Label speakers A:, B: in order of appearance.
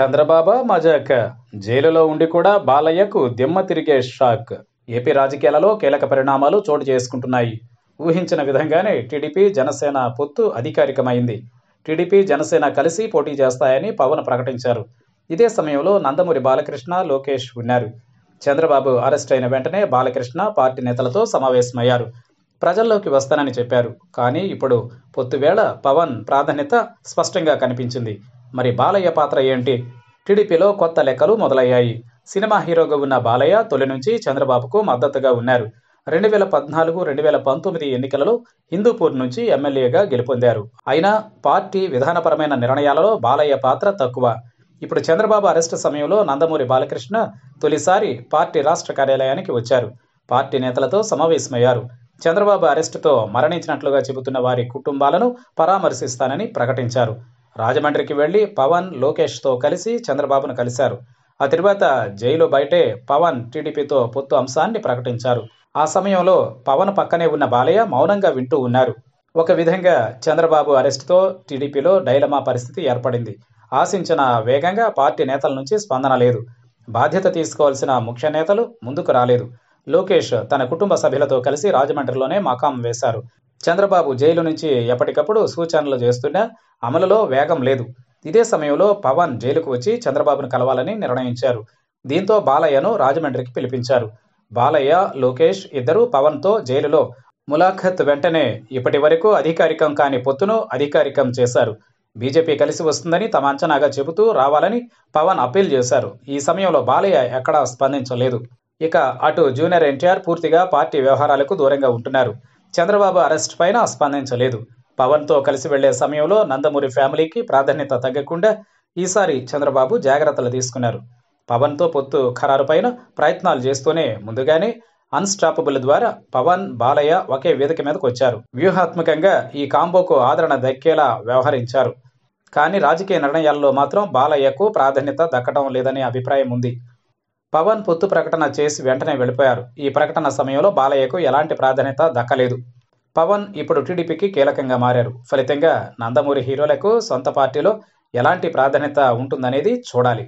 A: చంద్రబాబు మజాక్ జైలులో ఉండి కూడా బాలయ్యకు దిమ్మ తిరిగే షాక్ ఏపీ రాజకీయాలలో కీలక పరిణామాలు చోటు చేసుకుంటున్నాయి ఊహించిన విధంగానే టీడీపీ జనసేన పొత్తు అధికారికమైంది టీడీపీ జనసేన కలిసి పోటీ చేస్తాయని పవన్ ప్రకటించారు ఇదే సమయంలో నందమూరి బాలకృష్ణ లోకేష్ ఉన్నారు చంద్రబాబు అరెస్ట్ అయిన వెంటనే బాలకృష్ణ పార్టీ నేతలతో సమావేశమయ్యారు ప్రజల్లోకి వస్తానని చెప్పారు కానీ ఇప్పుడు పొత్తువేళ పవన్ ప్రాధాన్యత స్పష్టంగా కనిపించింది మరి బాలయ్య పాత్ర ఏంటి టీడీపీలో కొత్త లెక్కలు మొదలయ్యాయి సినిమా హీరోగా ఉన్న బాలయ్య తొలి నుంచి చంద్రబాబుకు మద్దతుగా ఉన్నారు రెండు వేల పద్నాలుగు రెండు వేల పంతొమ్మిది ఎన్నికలలో హిందూపూర్ నుంచి ఎమ్మెల్యేగా గెలుపొందారు అయినా పార్టీ విధానపరమైన నిర్ణయాలలో బాలయ్య పాత్ర తక్కువ ఇప్పుడు చంద్రబాబు అరెస్టు సమయంలో నందమూరి బాలకృష్ణ తొలిసారి పార్టీ రాష్ట్ర కార్యాలయానికి వచ్చారు పార్టీ నేతలతో సమావేశమయ్యారు చంద్రబాబు అరెస్టుతో మరణించినట్లుగా చెబుతున్న వారి కుటుంబాలను పరామర్శిస్తానని ప్రకటించారు రాజమండ్రికి వెళ్లి పవన్ లోకేష్తో కలిసి చంద్రబాబును కలిశారు ఆ తర్వాత జైలు బయటే పవన్ టీడీపీతో పొత్తు అంశాన్ని ప్రకటించారు ఆ సమయంలో పవన్ పక్కనే ఉన్న బాలయ్య మౌనంగా వింటూ ఉన్నారు ఒక విధంగా చంద్రబాబు అరెస్ట్తో టీడీపీలో డైలమా పరిస్థితి ఏర్పడింది ఆశించిన వేగంగా పార్టీ నేతల నుంచి స్పందన లేదు బాధ్యత తీసుకోవాల్సిన ముఖ్య నేతలు ముందుకు రాలేదు లోకేష్ తన కుటుంబ సభ్యులతో కలిసి రాజమండ్రిలోనే మకాం వేశారు చంద్రబాబు జైలు నుంచి ఎప్పటికప్పుడు సూచనలు చేస్తున్నా అమలులో వేగం లేదు ఇదే సమయంలో పవన్ జైలుకు వచ్చి చంద్రబాబును కలవాలని నిర్ణయించారు దీంతో బాలయ్యను రాజమండ్రికి పిలిపించారు బాలయ్య లోకేష్ ఇద్దరూ పవన్తో జైలులో ములాఖత్ వెంటనే ఇప్పటి వరకు అధికారికం కాని పొత్తును అధికారికం చేశారు బీజేపీ కలిసి వస్తుందని తమ అంచనాగా చెబుతూ రావాలని పవన్ అప్పీల్ చేశారు ఈ సమయంలో బాలయ్య ఎక్కడా స్పందించలేదు ఇక అటు జూనియర్ ఎన్టీఆర్ పూర్తిగా పార్టీ వ్యవహారాలకు దూరంగా ఉంటున్నారు చంద్రబాబు అరెస్ట్ పైన స్పందించలేదు పవన్తో కలిసి వెళ్లే సమయంలో నందమూరి ఫ్యామిలీకి ప్రాధాన్యత తగ్గకుండా ఈసారి చంద్రబాబు జాగ్రత్తలు తీసుకున్నారు పవన్తో పొత్తు ఖరారు పైన ప్రయత్నాలు చేస్తూనే ముందుగానే అన్స్టాపబుల్ ద్వారా పవన్ బాలయ్య ఒకే వేదిక మీదకు వచ్చారు వ్యూహాత్మకంగా ఈ కాంబోకు ఆదరణ దక్కేలా వ్యవహరించారు కానీ రాజకీయ నిర్ణయాల్లో మాత్రం బాలయ్యకు ప్రాధాన్యత దక్కడం లేదనే అభిప్రాయం ఉంది పవన్ పొత్తు ప్రకటన చేసి వెంటనే వెళ్ళిపోయారు ఈ ప్రకటన సమయంలో బాలయ్యకు ఎలాంటి ప్రాధాన్యత దక్కలేదు పవన్ ఇప్పుడు టీడీపీకి కీలకంగా మారారు ఫలితంగా నందమూరి హీరోలకు సొంత పార్టీలో ఎలాంటి ప్రాధాన్యత ఉంటుందనేది చూడాలి